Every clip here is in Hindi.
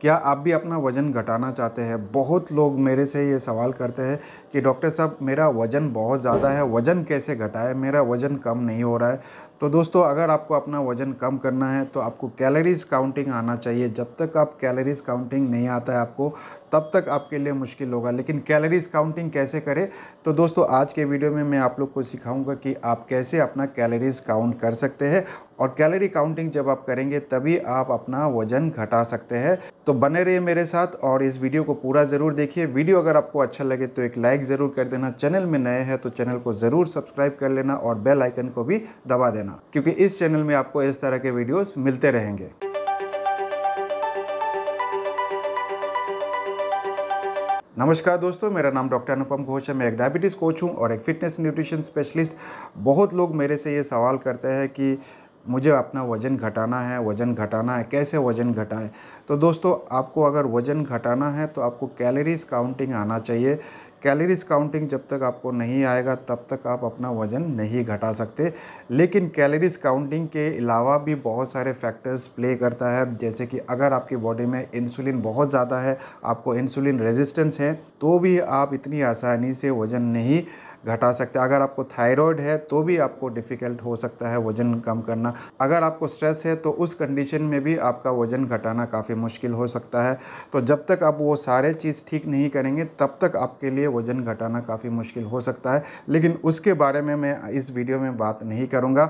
क्या आप भी अपना वज़न घटाना चाहते हैं बहुत लोग मेरे से ये सवाल करते हैं कि डॉक्टर साहब मेरा वज़न बहुत ज़्यादा है वज़न कैसे घटाए मेरा वज़न कम नहीं हो रहा है तो दोस्तों अगर आपको अपना वज़न कम करना है तो आपको कैलोरीज़ काउंटिंग आना चाहिए जब तक आप कैलोरीज़ काउंटिंग नहीं आता है आपको तब तक आपके लिए मुश्किल होगा लेकिन कैलोरीज़ काउंटिंग कैसे करें तो दोस्तों आज के वीडियो में मैं आप लोग को सिखाऊंगा कि आप कैसे अपना कैलोरीज़ काउंट कर सकते हैं और कैलोरी काउंटिंग जब आप करेंगे तभी आप अपना वज़न घटा सकते हैं तो बने रहिए मेरे साथ और इस वीडियो को पूरा ज़रूर देखिए वीडियो अगर आपको अच्छा लगे तो एक लाइक ज़रूर कर देना चैनल में नए हैं तो चैनल को ज़रूर सब्सक्राइब कर लेना और बेल आइकन को भी दबा देना करना क्योंकि इस चैनल में आपको इस तरह के वीडियोस मिलते रहेंगे नमस्कार दोस्तों मेरा नाम डॉक्टर अनुपम घोष है मैं एक डायबिटीज़ कोच हूं और एक फिटनेस न्यूट्रिशन स्पेशलिस्ट बहुत लोग मेरे से ये सवाल करते हैं कि मुझे अपना वज़न घटाना है वज़न घटाना है कैसे वज़न घटाएं तो दोस्तों आपको अगर वज़न घटाना है तो आपको कैलोरीज़ काउंटिंग आना चाहिए कैलोरीज काउंटिंग जब तक आपको नहीं आएगा तब तक आप अपना वज़न नहीं घटा सकते लेकिन कैलोरीज काउंटिंग के अलावा भी बहुत सारे फैक्टर्स प्ले करता है जैसे कि अगर आपकी बॉडी में इंसुलिन बहुत ज़्यादा है आपको इंसुलिन रेजिस्टेंस है तो भी आप इतनी आसानी से वज़न नहीं घटा सकते अगर आपको थायराइड है तो भी आपको डिफ़िकल्ट हो सकता है वज़न कम करना अगर आपको स्ट्रेस है तो उस कंडीशन में भी आपका वज़न घटाना काफ़ी मुश्किल हो सकता है तो जब तक आप वो सारे चीज़ ठीक नहीं करेंगे तब तक आपके लिए वज़न घटाना काफ़ी मुश्किल हो सकता है लेकिन उसके बारे में मैं इस वीडियो में बात नहीं करूँगा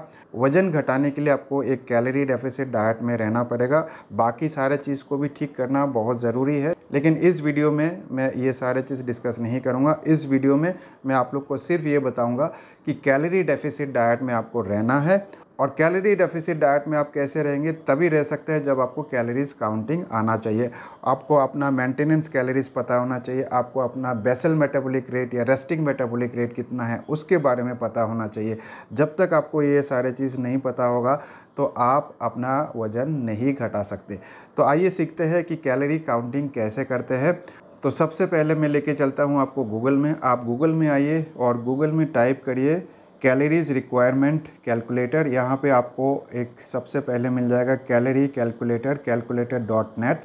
वज़न घटाने के लिए आपको एक कैलोरी डेफिसिट डाइट में रहना पड़ेगा बाकी सारे चीज़ को भी ठीक करना बहुत ज़रूरी है लेकिन इस वीडियो में मैं ये सारे चीज़ डिस्कस नहीं करूँगा इस वीडियो में मैं आप लोग को सिर्फ ये बताऊँगा कि कैलोरी डेफिसिट डाइट में आपको रहना है और कैलोरी डेफिसिट डाइट में आप कैसे रहेंगे तभी रह सकते हैं जब आपको कैलोरीज काउंटिंग आना चाहिए आपको अपना मेंटेनेंस कैलोरीज पता होना चाहिए आपको अपना बेसल मेटाबॉलिक रेट या रेस्टिंग मेटाबॉलिक रेट कितना है उसके बारे में पता होना चाहिए जब तक आपको ये सारे चीज़ नहीं पता होगा तो आप अपना वज़न नहीं घटा सकते तो आइए सीखते हैं कि कैलोरी काउंटिंग कैसे करते हैं तो सबसे पहले मैं लेके चलता हूँ आपको गूगल में आप गूगल में आइए और गूगल में टाइप करिए कैलोरीज रिक्वायरमेंट कैलकुलेटर यहाँ पे आपको एक सबसे पहले मिल जाएगा calorie calculator calculator dot net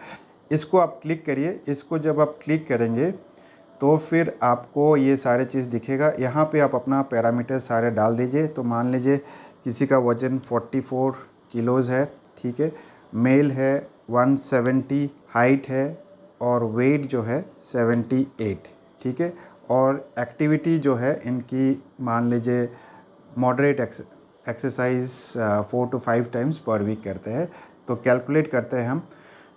इसको आप क्लिक करिए इसको जब आप क्लिक करेंगे तो फिर आपको ये सारे चीज़ दिखेगा यहाँ पे आप अपना पैरामीटर सारे डाल दीजिए तो मान लीजिए किसी का वज़न 44 किलोज़ है ठीक है मेल है 170 हाइट है और वेट जो है 78 ठीक है और एक्टिविटी जो है इनकी मान लीजिए moderate exercise four to five times per week करते हैं तो कैलकुलेट करते हैं हम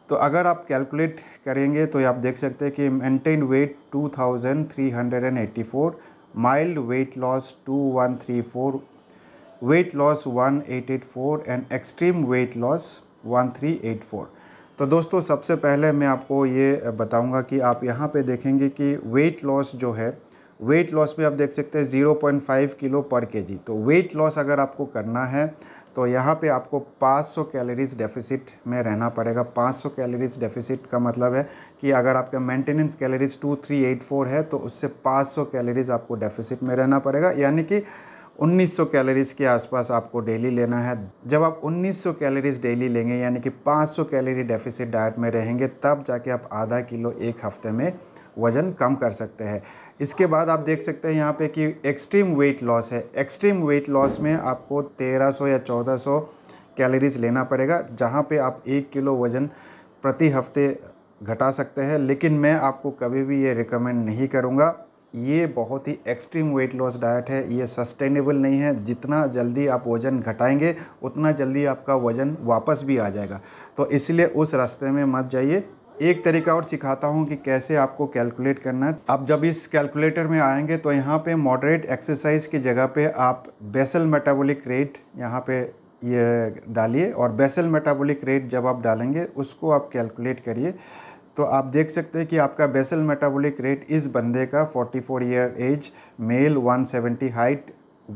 तो अगर आप कैलकुलेट करेंगे तो आप देख सकते हैं कि maintain weight 2384 mild weight loss 2134 weight loss 1884 and extreme weight loss 1384 तो दोस्तों सबसे पहले मैं आपको ये बताऊंगा कि आप यहाँ पे देखेंगे कि वेट लॉस जो है वेट लॉस भी आप देख सकते हैं 0.5 किलो पर केजी तो वेट लॉस अगर आपको करना है तो यहाँ पे आपको 500 कैलोरीज डेफिसिट में रहना पड़ेगा 500 कैलोरीज डेफिसिट का मतलब है कि अगर आपका मेंटेनेंस कैलोरीज 2384 है तो उससे 500 कैलोरीज आपको डेफिसिट में रहना पड़ेगा यानी कि 1900 कैलोरीज़ के आसपास आपको डेली लेना है जब आप 1900 कैलोरीज़ डेली लेंगे यानी कि 500 कैलोरी डेफिसिट डाइट में रहेंगे तब जाके आप आधा किलो एक हफ्ते में वज़न कम कर सकते हैं इसके बाद आप देख सकते हैं यहाँ पे कि एक्सट्रीम वेट लॉस है एक्सट्रीम वेट लॉस में आपको 1300 या 1400 कैलोरीज़ लेना पड़ेगा जहाँ पे आप एक किलो वज़न प्रति हफ्ते घटा सकते हैं लेकिन मैं आपको कभी भी ये रिकमेंड नहीं करूँगा ये बहुत ही एक्सट्रीम वेट लॉस डाइट है ये सस्टेनेबल नहीं है जितना जल्दी आप वज़न घटाएंगे उतना जल्दी आपका वज़न वापस भी आ जाएगा तो इसलिए उस रास्ते में मत जाइए एक तरीका और सिखाता हूँ कि कैसे आपको कैलकुलेट करना है आप जब इस कैलकुलेटर में आएंगे तो यहाँ पे मॉडरेट एक्सरसाइज की जगह पे आप बेसल मेटाबॉलिक रेट यहाँ पे ये डालिए और बेसल मेटाबॉलिक रेट जब आप डालेंगे उसको आप कैलकुलेट करिए तो आप देख सकते हैं कि आपका बेसल मेटाबॉलिक रेट इस बंदे का 44 year age male 170 height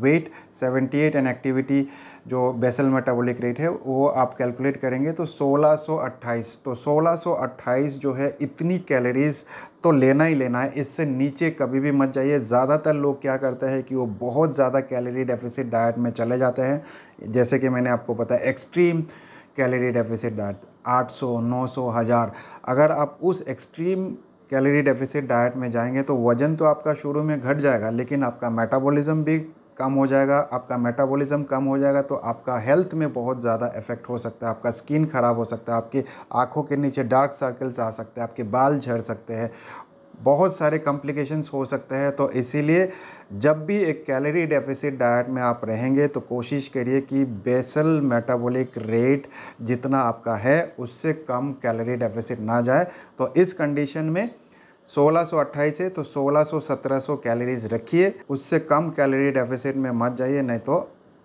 weight 78 and activity जो बेसल मेटाबॉलिक रेट है वो आप कैलकुलेट करेंगे तो 1628 तो 1628 जो है इतनी कैलोरीज़ तो लेना ही लेना है इससे नीचे कभी भी मत जाइए ज़्यादातर लोग क्या करते हैं कि वो बहुत ज़्यादा कैलोरी डेफिसिट डाइट में चले जाते हैं जैसे कि मैंने आपको पता है एक्सट्रीम कैलोरी डेफिसिट डाइट नौ सौ हज़ार अगर आप उस एक्सट्रीम कैलोरी डेफिसिट डाइट में जाएंगे तो वज़न तो आपका शुरू में घट जाएगा लेकिन आपका मेटाबॉलिज्म भी कम हो जाएगा आपका मेटाबॉलिज्म कम हो जाएगा तो आपका हेल्थ में बहुत ज़्यादा इफेक्ट हो सकता है आपका स्किन ख़राब हो सकता है आपकी आँखों के नीचे डार्क सर्कल्स आ सकते हैं आपके बाल झड़ सकते हैं बहुत सारे कॉम्प्लिकेशंस हो सकते हैं तो इसीलिए जब भी एक कैलोरी डेफिसिट डाइट में आप रहेंगे तो कोशिश करिए कि बेसल मेटाबॉलिक रेट जितना आपका है उससे कम कैलोरी डेफिसिट ना जाए तो इस कंडीशन में 1628 है तो 1600-1700 कैलोरीज रखिए उससे कम कैलोरी डेफिसिट में मत जाइए नहीं तो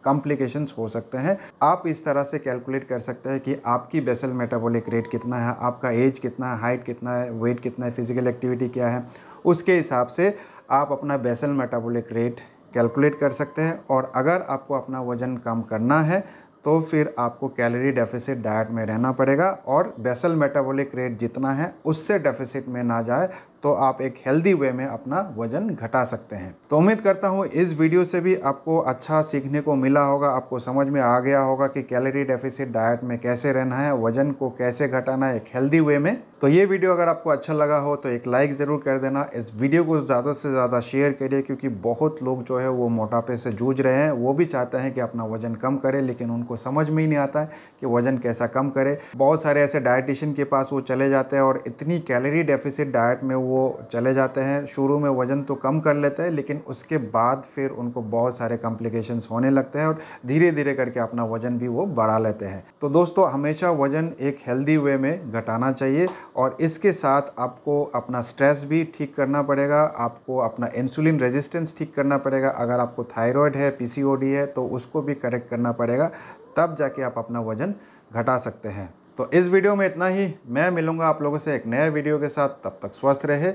कॉम्प्लिकेशंस हो सकते हैं आप इस तरह से कैलकुलेट कर सकते हैं कि आपकी बेसल मेटाबॉलिक रेट कितना है आपका एज कितना है हाइट कितना है वेट कितना है फिजिकल एक्टिविटी क्या है उसके हिसाब से आप अपना बेसल मेटाबॉलिक रेट कैलकुलेट कर सकते हैं और अगर आपको अपना वज़न कम करना है तो फिर आपको कैलोरी डेफिसिट डाइट में रहना पड़ेगा और बेसल मेटाबॉलिक रेट जितना है उससे डेफिसिट में ना जाए तो आप एक हेल्दी वे में अपना वजन घटा सकते हैं तो उम्मीद करता हूँ इस वीडियो से भी आपको अच्छा सीखने को मिला होगा आपको समझ में आ गया होगा कि कैलोरी डेफिसिट डाइट में कैसे रहना है वजन को कैसे घटाना है एक हेल्दी वे में तो ये वीडियो अगर आपको अच्छा लगा हो तो एक लाइक ज़रूर कर देना इस वीडियो को ज़्यादा से ज़्यादा शेयर करिए क्योंकि बहुत लोग जो है वो मोटापे से जूझ रहे हैं वो भी चाहते हैं कि अपना वजन कम करें लेकिन उनको समझ में ही नहीं आता है कि वजन कैसा कम करे बहुत सारे ऐसे डायटिशियन के पास वो चले जाते हैं और इतनी कैलोरी डेफिसिट डाइट में वो वो चले जाते हैं शुरू में वज़न तो कम कर लेते हैं लेकिन उसके बाद फिर उनको बहुत सारे कॉम्प्लिकेशंस होने लगते हैं और धीरे धीरे करके अपना वज़न भी वो बढ़ा लेते हैं तो दोस्तों हमेशा वज़न एक हेल्दी वे में घटाना चाहिए और इसके साथ आपको अपना स्ट्रेस भी ठीक करना पड़ेगा आपको अपना इंसुलिन रेजिस्टेंस ठीक करना पड़ेगा अगर आपको थायरॉयड है पी है तो उसको भी करेक्ट करना पड़ेगा तब जाके आप अपना वज़न घटा सकते हैं तो इस वीडियो में इतना ही मैं मिलूंगा आप लोगों से एक नए वीडियो के साथ तब तक स्वस्थ रहे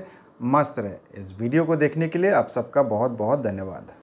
मस्त रहे इस वीडियो को देखने के लिए आप सबका बहुत बहुत धन्यवाद